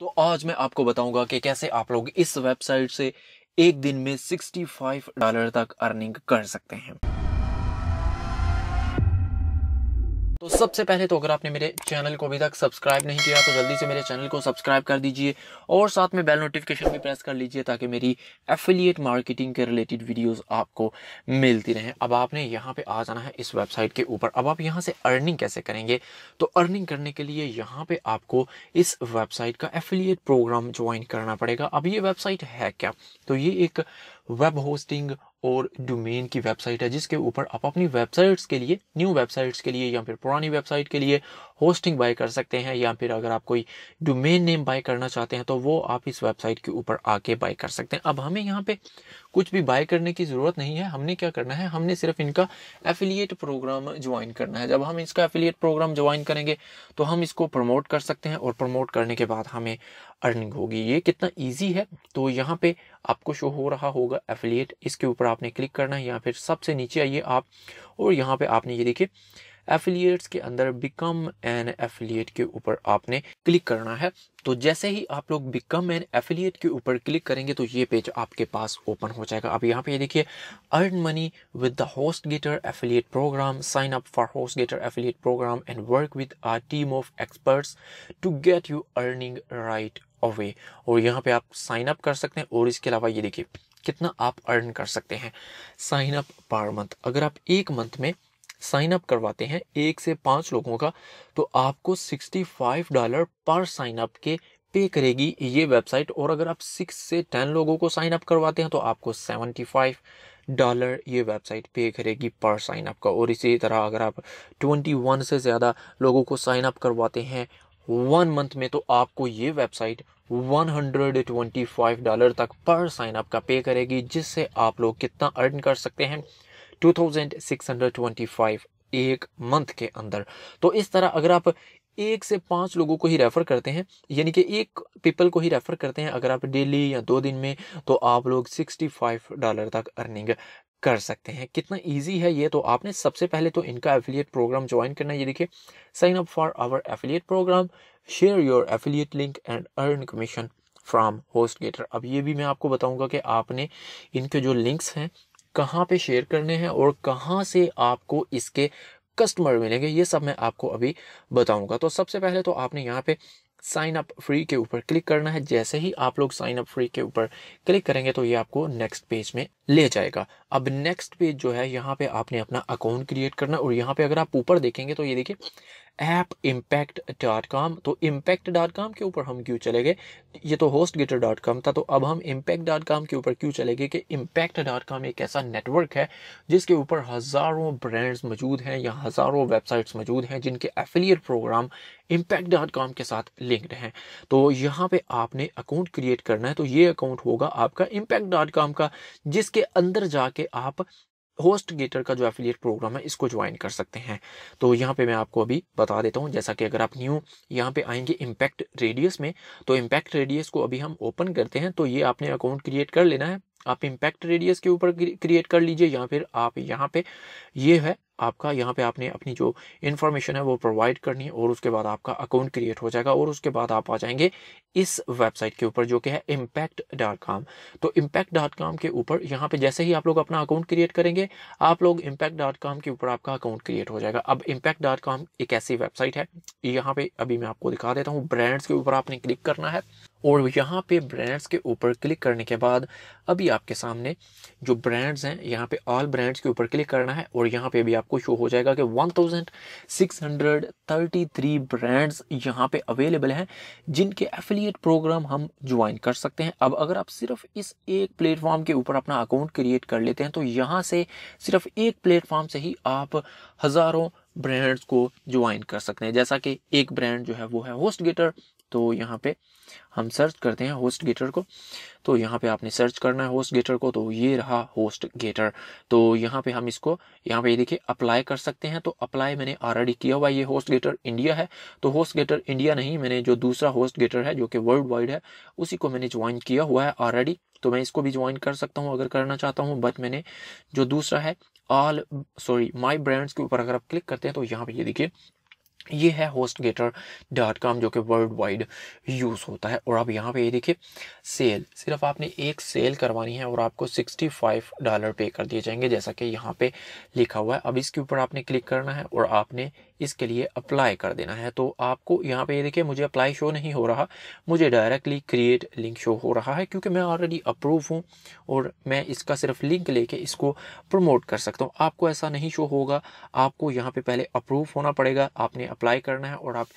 तो आज मैं आपको बताऊंगा कि कैसे आप लोग इस वेबसाइट से एक दिन में 65 डॉलर तक अर्निंग कर सकते हैं तो सबसे पहले तो अगर आपने मेरे चैनल को अभी तक सब्सक्राइब नहीं किया तो जल्दी से मेरे चैनल को सब्सक्राइब कर दीजिए और साथ में बेल नोटिफिकेशन भी प्रेस कर लीजिए ताकि मेरी एफिलिएट मार्केटिंग के रिलेटेड वीडियोस आपको मिलती रहें अब आपने यहाँ पे आ जाना है इस वेबसाइट के ऊपर अब आप यहाँ से अर्निंग कैसे करेंगे तो अर्निंग करने के लिए यहाँ पर आपको इस वेबसाइट का एफिलियट प्रोग्राम ज्वाइन करना पड़ेगा अब ये वेबसाइट है क्या तो ये एक वेब होस्टिंग और डोमेन की वेबसाइट है जिसके ऊपर आप अपनी वेबसाइट्स के लिए न्यू वेबसाइट्स के लिए या फिर पुरानी वेबसाइट के लिए होस्टिंग बाय कर सकते हैं या फिर अगर आप कोई डोमेन नेम बाय करना चाहते हैं तो वो आप इस वेबसाइट के ऊपर आके बाय कर सकते हैं अब हमें यहाँ पे कुछ भी बाय करने की ज़रूरत नहीं है हमने क्या करना है हमने सिर्फ इनका एफिलिएट प्रोग्राम ज्वाइन करना है जब हम इसका एफिलिएट प्रोग्राम ज्वाइन करेंगे तो हम इसको प्रमोट कर सकते हैं और प्रमोट करने के बाद हमें अर्निंग होगी ये कितना ईजी है तो यहाँ पे आपको शो हो रहा होगा एफिलिएट इसके ऊपर आपने क्लिक करना है या फिर सबसे नीचे आइए आप और यहाँ पे आपने ये देखिए एफिलियट्स के अंदर बिकम एन एफिलियट के ऊपर आपने क्लिक करना है तो जैसे ही आप लोग बिकम एन एफिलियट के ऊपर क्लिक करेंगे तो ये पेज आपके पास ओपन हो जाएगा अब यहाँ पे ये देखिए earn money with the HostGator affiliate program sign up for HostGator affiliate program and work with our team of experts to get you earning right away और यहाँ पे आप साइन अप कर सकते हैं और इसके अलावा ये देखिए कितना आप अर्न कर सकते हैं साइन अप पर मंथ अगर आप एक मंथ में साइन अप करवाते हैं एक से पाँच लोगों का तो आपको 65 डॉलर पर साइन अप के पे करेगी ये वेबसाइट और अगर आप सिक्स से टेन लोगों को साइन अप करवाते हैं तो आपको सेवेंटी फाइव डॉलर ये वेबसाइट पे करेगी पर साइन अप का और इसी तरह अगर आप ट्वेंटी वन से ज़्यादा लोगों को साइन अप करवाते हैं वन मंथ में तो आपको ये वेबसाइट 125 डॉलर तक पर साइन अप का पे करेगी जिससे आप लोग कितना अर्न कर सकते हैं 2625 एक मंथ के अंदर तो इस तरह अगर आप एक से पांच लोगों को ही रेफर करते हैं यानी कि एक पीपल को ही रेफर करते हैं अगर आप डेली या दो दिन में तो आप लोग 65 डॉलर तक अर्निंग कर सकते हैं कितना इजी है ये तो आपने सबसे पहले तो इनका एफिलिएट प्रोग्राम ज्वाइन करना ये देखिए sign up for our affiliate program share your affiliate link and earn commission from HostGator अब ये भी मैं आपको बताऊंगा कि आपने इनके जो लिंक्स हैं कहाँ पे शेयर करने हैं और कहाँ से आपको इसके कस्टमर मिलेंगे ये सब मैं आपको अभी बताऊंगा तो सबसे पहले तो आपने यहाँ पे साइन अप फ्री के ऊपर क्लिक करना है जैसे ही आप लोग साइन अप फ्री के ऊपर क्लिक करेंगे तो ये आपको नेक्स्ट पेज में ले जाएगा अब नेक्स्ट पेज जो है यहाँ पे आपने अपना अकाउंट क्रिएट करना और यहाँ पे अगर आप ऊपर देखेंगे तो ये देखिए ऐप इम्पैक्ट डॉट कॉम तो इम्पैक्ट डॉट कॉम के ऊपर हम क्यों चले गए ये तो होस्ट गेटर डॉट कॉम था तो अब हम इम्पैक्ट डॉट कॉम के ऊपर क्यों चले गए कि इम्पैक्ट डॉट कॉम एक ऐसा नेटवर्क है जिसके ऊपर हज़ारों ब्रांड्स मौजूद हैं या हज़ारों वेबसाइट्स मौजूद हैं जिनके affiliate program impact dot com के साथ लिंक्ड हैं तो यहाँ पे आपने अकाउंट क्रिएट करना है तो ये अकाउंट होगा आपका इम्पैक्ट डॉट कॉम का जिसके अंदर जाके आप होस्ट गेटर का जो एफिलिएट प्रोग्राम है इसको ज्वाइन कर सकते हैं तो यहाँ पे मैं आपको अभी बता देता हूँ जैसा कि अगर आप न्यू यहाँ पे आएंगे इम्पैक्ट रेडियस में तो इम्पैक्ट रेडियस को अभी हम ओपन करते हैं तो ये आपने अकाउंट क्रिएट कर लेना है आप इम्पैक्ट रेडियस के ऊपर क्रिएट कर लीजिए या फिर आप यहाँ पे ये है आपका यहाँ पे आपने अपनी जो इन्फॉर्मेशन है वो प्रोवाइड करनी है और उसके बाद आपका अकाउंट क्रिएट हो जाएगा और उसके बाद आप आ जाएंगे इस वेबसाइट के ऊपर जो कि है इम्पैक्ट डॉट कॉम तो इम्पैक्ट डॉट कॉम के ऊपर यहाँ पे जैसे ही आप लोग अपना अकाउंट क्रिएट करेंगे आप लोग इम्पैक्ट डॉट कॉम के ऊपर आपका अकाउंट क्रिएट हो जाएगा अब इम्पैक्ट डॉट कॉम एक ऐसी वेबसाइट है यहाँ पे अभी मैं आपको दिखा देता हूँ ब्रांड्स के ऊपर आपने क्लिक करना है और यहाँ पे ब्रांड्स के ऊपर क्लिक करने के बाद अभी आपके सामने जो ब्रांड्स हैं यहाँ पे ऑल ब्रांड्स के ऊपर क्लिक करना है और यहाँ पे अभी आपको शो हो जाएगा कि 1633 ब्रांड्स यहाँ पे अवेलेबल हैं जिनके एफिलिएट प्रोग्राम हम ज्वाइन कर सकते हैं अब अगर आप सिर्फ इस एक प्लेटफॉर्म के ऊपर अपना अकाउंट क्रिएट कर लेते हैं तो यहाँ से सिर्फ एक प्लेटफॉर्म से ही आप हज़ारों ब्रांड्स को ज्वाइन कर सकते हैं जैसा कि एक ब्रांड जो है वो है होस्ट गेटर तो यहाँ पे हम सर्च करते हैं होस्ट गेटर को तो यहाँ पे आपने सर्च करना है होस्ट गेटर को तो ये रहा होस्ट गेटर तो यहाँ पे हम इसको यहाँ पे ये देखिए अप्लाई कर सकते हैं तो अप्लाई मैंने ऑलरेडी किया हुआ ये होस्ट गेटर इंडिया है तो होस्ट गेटर इंडिया नहीं मैंने जो दूसरा होस्ट गेटर है जो कि वर्ल्ड वाइड है उसी को मैंने ज्वाइन किया हुआ है ऑलरेडी तो मैं इसको भी ज्वाइन कर सकता हूँ अगर करना चाहता हूँ बट मैंने जो दूसरा है ऑल सॉरी माई ब्रांड्स के ऊपर अगर आप क्लिक करते हैं तो यहाँ पे ये देखिए ये है होस्ट गेटर डॉट कॉम जो कि वर्ल्ड वाइड यूज़ होता है और आप यहाँ पे ये देखिए सेल सिर्फ आपने एक सेल करवानी है और आपको 65 डॉलर पे कर दिए जाएंगे जैसा कि यहाँ पे लिखा हुआ है अब इसके ऊपर आपने क्लिक करना है और आपने इसके लिए अप्लाई कर देना है तो आपको यहाँ पे ये देखिए मुझे अप्लाई शो नहीं हो रहा मुझे डायरेक्टली क्रिएट लिंक शो हो रहा है क्योंकि मैं ऑलरेडी अप्रूव हूँ और मैं इसका सिर्फ लिंक लेके इसको प्रमोट कर सकता हूँ आपको ऐसा नहीं शो होगा आपको यहाँ पे पहले अप्रूव होना पड़ेगा आपने अप्लाई करना है और आप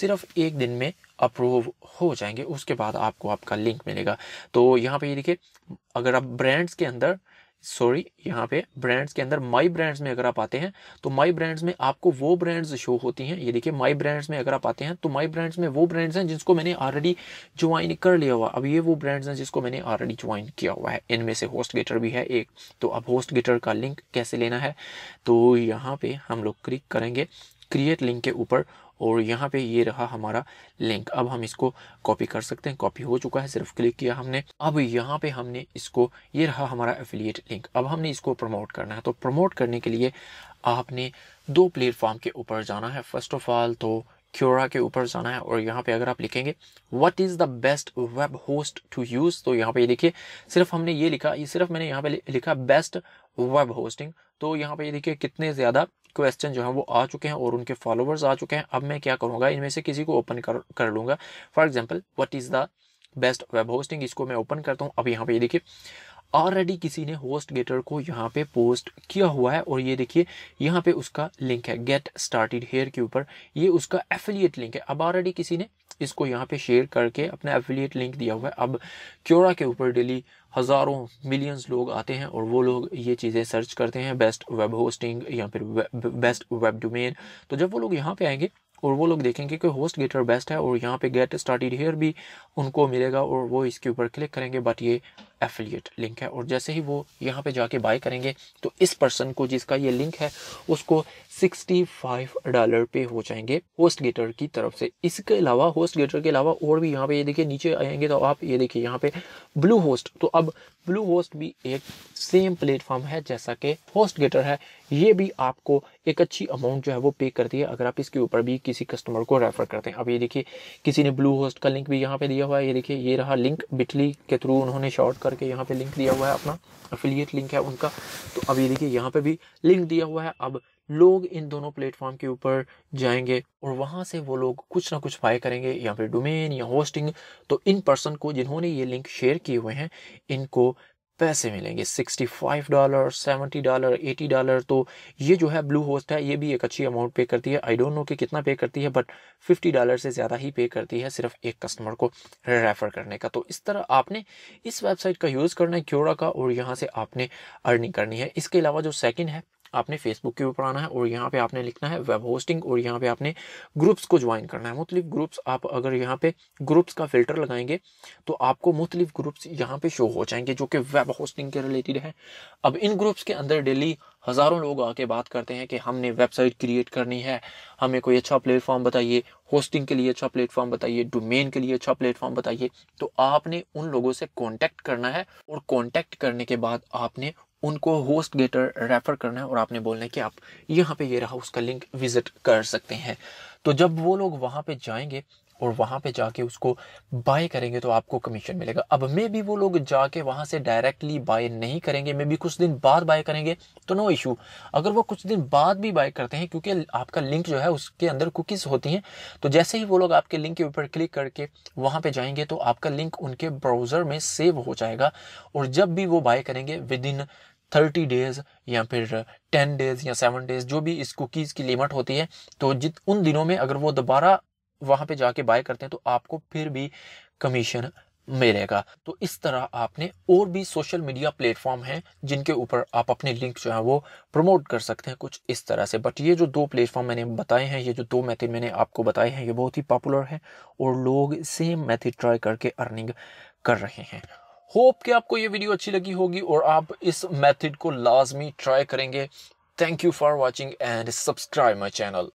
सिर्फ एक दिन में अप्रूव हो जाएंगे उसके बाद आपको आपका लिंक मिलेगा तो यहाँ पे ये देखिए अगर आप ब्रांड्स के अंदर सॉरी यहाँ पे ब्रांड्स के अंदर माई ब्रांड्स में अगर आप आते हैं तो माई ब्रांड्स में आपको वो ब्रांड्स शो होती हैं ये देखिए माई ब्रांड्स में अगर आप आते हैं तो माई ब्रांड्स में वो ब्रांड्स हैं जिसको मैंने ऑलरेडी ज्वाइन कर लिया हुआ अब ये वो ब्रांड्स हैं जिसको मैंने ऑलरेडी ज्वाइन किया हुआ है इनमें से होस्ट गेटर भी है एक तो अब होस्ट गेटर का लिंक कैसे लेना है तो यहाँ पे हम लोग क्लिक करेंगे क्रिएट लिंक के ऊपर और यहाँ पे ये रहा हमारा लिंक अब हम इसको कॉपी कर सकते हैं कॉपी हो चुका है सिर्फ क्लिक किया हमने अब यहाँ पे हमने इसको ये रहा हमारा एफिलिएट लिंक अब हमने इसको प्रमोट करना है तो प्रमोट करने के लिए आपने दो प्लेटफॉर्म के ऊपर जाना है फर्स्ट ऑफ ऑल तो क्योरा के ऊपर जाना है और यहाँ पे अगर आप लिखेंगे what is the best web host to use तो यहाँ पे देखिए सिर्फ हमने ये लिखा ये सिर्फ मैंने यहाँ पे लिखा बेस्ट वेब होस्टिंग तो यहाँ पे देखिए कितने ज़्यादा क्वेश्चन जो है वो आ चुके हैं और उनके फॉलोअर्स आ चुके हैं अब मैं क्या करूँगा इनमें से किसी को ओपन कर कर लूँगा for example what is the best web hosting इसको मैं ओपन करता हूँ अब यहाँ पे देखिए ऑलरेडी किसी ने होस्ट गेटर को यहाँ पे पोस्ट किया हुआ है और ये देखिए यहाँ पे उसका लिंक है गेट स्टार्टेड हेयर के ऊपर ये उसका एफिलिएट लिंक है अब ऑलरेडी किसी ने इसको यहाँ पे शेयर करके अपना एफिलिएट लिंक दिया हुआ है अब क्योरा के ऊपर डेली हज़ारों मिलियंस लोग आते हैं और वो लोग ये चीज़ें सर्च करते हैं बेस्ट वेब होस्टिंग या फिर बेस्ट वेब डोमेन तो जब वो लोग यहाँ पे आएंगे और वो लोग देखेंगे कि होस्ट गेटर बेस्ट है और यहाँ पे गेट स्टार्टेड हेयर भी उनको मिलेगा और वो इसके ऊपर क्लिक करेंगे बट ये एफिलिएट लिंक है और जैसे ही वो यहाँ पे जाके बाय करेंगे तो इस पर्सन को जिसका ये लिंक है उसको 65 डॉलर पे हो जाएंगे होस्ट गेटर की तरफ से इसके अलावा होस्ट गेटर के अलावा और भी यहाँ पे ये देखिए नीचे आएंगे तो आप ये देखिए यहाँ पे ब्लू होस्ट तो अब ब्लू होस्ट भी एक सेम प्लेटफॉर्म है जैसा कि होस्ट गेटर है ये भी आपको एक अच्छी अमाउंट जो है वो पे करती है अगर आप इसके ऊपर भी किसी कस्टमर को रेफर करते हैं अब ये देखिए किसी ने ब्लू होस्ट का लिंक भी यहाँ पे दिया हुआ है ये देखिए ये रहा लिंक बिटली के थ्रू उन्होंने शॉर्ट करके यहाँ पे लिंक दिया हुआ है अपना अफिलियट लिंक है उनका तो अब ये देखिए यहाँ पे भी लिंक दिया हुआ है अब लोग इन दोनों प्लेटफॉर्म के ऊपर जाएंगे और वहां से वो लोग कुछ ना कुछ बाय करेंगे या फिर डोमेन या होस्टिंग तो इन पर्सन को जिन्होंने ये लिंक शेयर किए हुए हैं इनको पैसे मिलेंगे sixty five dollar seventy dollar eighty dollar तो ये जो है ब्लू होस्ट है ये भी एक अच्छी अमाउंट पे करती है आई डोंट नो कि कितना पे करती है बट फिफ्टी डॉलर से ज़्यादा ही पे करती है सिर्फ एक कस्टमर को रेफ़र करने का तो इस तरह आपने इस वेबसाइट का यूज़ करना है क्योरा का और यहाँ से आपने अर्निंग करनी है इसके अलावा जो सेकेंड है आपने फेसबुक के ऊपर आना है और यहाँ पे आपने लिखना है वेब होस्टिंग और यहाँ पे आपने ग्रुप्स को ज्वाइन करना है मुख्तलिफ ग्रुप्स आप अगर यहाँ पे ग्रुप्स का फिल्टर लगाएंगे तो आपको मुख्तलिफ ग्रुप्स यहाँ पे शो हो जाएंगे जो कि वेब होस्टिंग के रिलेटेड है अब इन ग्रुप्स के अंदर डेली हज़ारों लोग आके बात करते हैं कि हमने वेबसाइट क्रिएट करनी है हमें कोई अच्छा प्लेटफॉर्म बताइए होस्टिंग के लिए अच्छा प्लेटफॉर्म बताइए डोमेन के लिए अच्छा प्लेटफॉर्म बताइए तो आपने उन लोगों से कांटेक्ट करना है और कांटेक्ट करने के बाद आपने उनको होस्ट गेटर रेफ़र करना है और आपने बोलना है कि आप यहाँ पे ये रहा उसका लिंक विज़िट कर सकते हैं तो जब वो लोग वहाँ पे जाएंगे और वहाँ पे जाके उसको बाय करेंगे तो आपको कमीशन मिलेगा अब मे भी वो लोग जाके वहाँ से डायरेक्टली बाय नहीं करेंगे मे भी कुछ दिन बाद बाय करेंगे तो नो इशू अगर वो कुछ दिन बाद भी बाय करते हैं क्योंकि आपका लिंक जो है उसके अंदर कुकीज़ होती हैं तो जैसे ही वो लोग आपके लिंक के ऊपर क्लिक करके वहाँ पर जाएंगे तो आपका लिंक उनके ब्राउज़र में सेव हो जाएगा और जब भी वो बाय करेंगे विद इन थर्टी डेज या फिर टेन डेज या सेवन डेज जो भी इस कुकीज़ की लिमिट होती है तो जित उन दिनों में अगर वो दोबारा वहाँ पे जाके बाय करते हैं तो आपको फिर भी कमीशन मिलेगा तो इस तरह आपने और भी सोशल मीडिया प्लेटफॉर्म हैं जिनके ऊपर आप अपने लिंक जो है वो प्रमोट कर सकते हैं कुछ इस तरह से बट ये जो दो प्लेटफॉर्म मैंने बताए हैं ये जो दो मेथड मैंने आपको बताए हैं ये बहुत ही पॉपुलर है और लोग सेम मेथड ट्राई करके अर्निंग कर रहे हैं होप कि आपको ये वीडियो अच्छी लगी होगी और आप इस मेथड को लाजमी ट्राई करेंगे thank you for watching and subscribe my channel